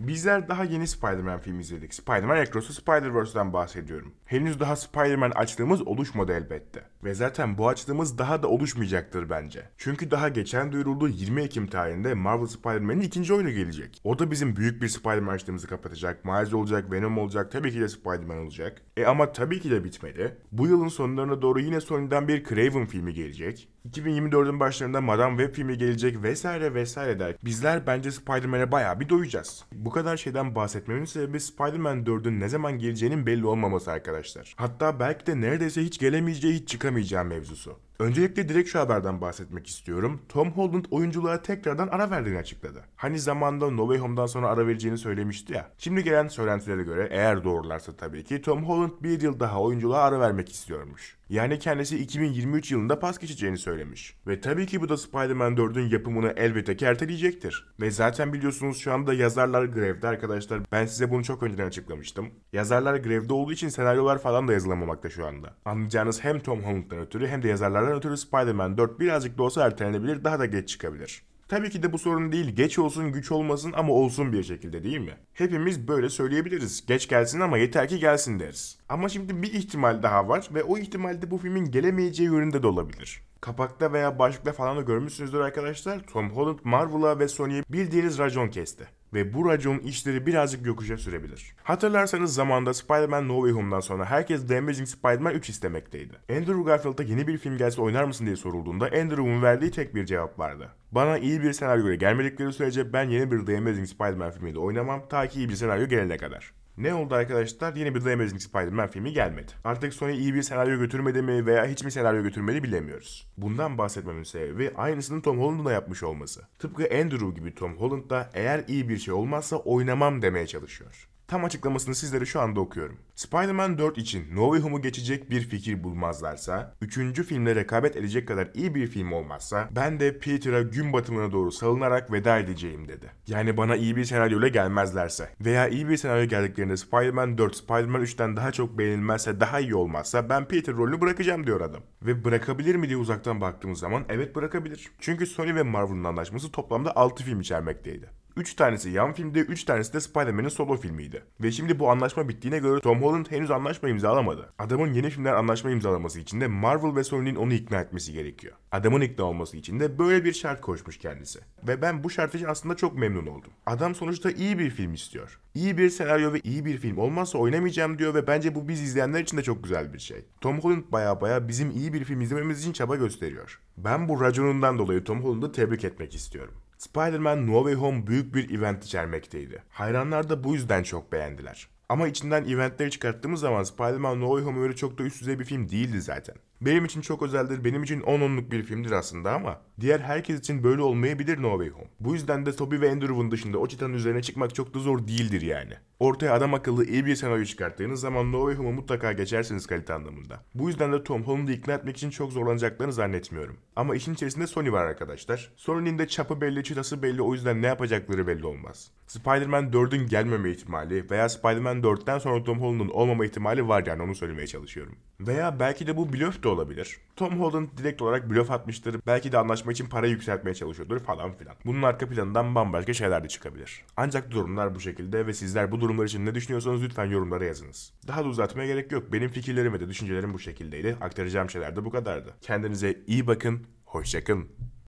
Bizler daha yeni Spider-Man filmi izledik. Spider-Man Across Spider-Verse'den bahsediyorum. Henüz daha Spider-Man açlığımız oluşmadı elbette. Ve zaten bu açtığımız daha da oluşmayacaktır bence. Çünkü daha geçen duyurulduğu 20 Ekim tarihinde Marvel Spider-Man'in ikinci oyunu gelecek. O da bizim büyük bir Spider-Man açlığımızı kapatacak. Miles olacak, Venom olacak, tabii ki de Spider-Man olacak. E ama tabii ki de bitmedi. Bu yılın sonlarına doğru yine Sony'den bir Craven filmi gelecek. 2024'ün başlarında Madame Web filmi gelecek vesaire vesaire der. Bizler bence Spider-Man'e bayağı bir doyacağız. Bu bu kadar şeyden bahsetmemin sebebi Spider-Man 4'ün ne zaman geleceğinin belli olmaması arkadaşlar. Hatta belki de neredeyse hiç gelemeyeceği hiç çıkamayacağı mevzusu. Öncelikle direkt şu haberden bahsetmek istiyorum. Tom Holland oyunculuğa tekrardan ara verdiğini açıkladı. Hani zamanda No Way Home'dan sonra ara vereceğini söylemişti ya. Şimdi gelen söylentilere göre eğer doğrularsa tabii ki Tom Holland bir yıl daha oyunculuğa ara vermek istiyormuş. Yani kendisi 2023 yılında pas geçeceğini söylemiş. Ve tabii ki bu da Spider-Man 4'ün yapımını elbette ki erteleyecektir. Ve zaten biliyorsunuz şu anda yazarlar grevde arkadaşlar. Ben size bunu çok önceden açıklamıştım. Yazarlar grevde olduğu için senaryolar falan da yazılamamakta şu anda. Anlayacağınız hem Tom Holland'dan ötürü hem de yazarlar sorunlardan ötürü Spider-Man 4 birazcık da olsa ertelenebilir daha da geç çıkabilir. Tabii ki de bu sorun değil. Geç olsun, güç olmasın ama olsun bir şekilde değil mi? Hepimiz böyle söyleyebiliriz. Geç gelsin ama yeter ki gelsin deriz. Ama şimdi bir ihtimal daha var ve o ihtimalde bu filmin gelemeyeceği yönünde de olabilir. Kapakta veya başlıkta falan da görmüşsünüzdür arkadaşlar. Tom Holland Marvel'a ve Sony'ye bildiğiniz racon kesti ve bu racon işleri birazcık yokuşa sürebilir. Hatırlarsanız zamanda Spider-Man No Way Home'dan sonra herkes The Amazing Spider-Man 3 istemekteydi. Andrew Garfield'a yeni bir film gelse oynar mısın diye sorulduğunda Andrew'un verdiği tek bir cevap vardı. Bana iyi bir senaryo göre gelmedikleri sürece ben yeni bir The Amazing Spider-Man filmiyle oynamam ta ki iyi bir senaryo gelene kadar. Ne oldu arkadaşlar? Yeni bir The Amazing Spider-Man filmi gelmedi. Artık Sony iyi bir senaryo götürmedi mi veya hiç mi senaryo götürmedi bilemiyoruz. Bundan bahsetmemin sebebi aynısını Tom Holland'ın da yapmış olması. Tıpkı Andrew gibi Tom Holland da eğer iyi bir şey olmazsa oynamam demeye çalışıyor. Tam açıklamasını sizlere şu anda okuyorum. Spider-Man 4 için No Way Home'u geçecek bir fikir bulmazlarsa, 3. filmle rekabet edecek kadar iyi bir film olmazsa, ben de Peter'a gün batımına doğru salınarak veda edeceğim dedi. Yani bana iyi bir senaryoyla gelmezlerse veya iyi bir senaryo geldiklerinde Spider-Man 4, Spider-Man 3'ten daha çok beğenilmezse, daha iyi olmazsa ben Peter rolünü bırakacağım diyor adam. Ve bırakabilir mi diye uzaktan baktığımız zaman evet bırakabilir. Çünkü Sony ve Marvel'ın anlaşması toplamda 6 film içermekteydi. 3 tanesi yan filmde 3 tanesi de Spider-Man'in solo filmiydi. Ve şimdi bu anlaşma bittiğine göre Tom Holland henüz anlaşma imzalamadı. Adamın yeni filmler anlaşma imzalaması için de Marvel ve Sony'nin onu ikna etmesi gerekiyor. Adamın ikna olması için de böyle bir şart koşmuş kendisi. Ve ben bu şart için aslında çok memnun oldum. Adam sonuçta iyi bir film istiyor. İyi bir senaryo ve iyi bir film olmazsa oynamayacağım diyor ve bence bu biz izleyenler için de çok güzel bir şey. Tom Holland baya baya bizim iyi bir film izlememiz için çaba gösteriyor. Ben bu raconundan dolayı Tom Holland'ı tebrik etmek istiyorum. Spider-Man No Way Home büyük bir event içermekteydi. Hayranlar da bu yüzden çok beğendiler. Ama içinden eventleri çıkarttığımız zaman Spider-Man No Way Home öyle çok da üst düzey bir film değildi zaten. Benim için çok özeldir. Benim için 10-10'luk bir filmdir aslında ama diğer herkes için böyle olmayabilir No Way Home. Bu yüzden de Toby ve Andrew'un dışında o çitanın üzerine çıkmak çok da zor değildir yani. Ortaya adam akıllı iyi bir senaryo çıkarttığınız zaman No Way Home'u mutlaka geçersiniz kalite anlamında. Bu yüzden de Tom Holland'ı ikna etmek için çok zorlanacaklarını zannetmiyorum. Ama işin içerisinde Sony var arkadaşlar. Sony'nin de çapı belli, çıtası belli o yüzden ne yapacakları belli olmaz. Spider-Man 4'ün gelmeme ihtimali veya Spider-Man 4'ten sonra Tom Holland'ın olmama ihtimali var yani onu söylemeye çalışıyorum. Veya belki de bu blöf de olabilir. Tom Holland direkt olarak blöf atmıştır. Belki de anlaşma için para yükseltmeye çalışıyordur falan filan. Bunun arka planından bambaşka şeyler de çıkabilir. Ancak durumlar bu şekilde ve sizler bu durumlar için ne düşünüyorsanız lütfen yorumlara yazınız. Daha da uzatmaya gerek yok. Benim fikirlerim ve de düşüncelerim bu şekildeydi. Aktaracağım şeyler de bu kadardı. Kendinize iyi bakın. Hoşçakalın.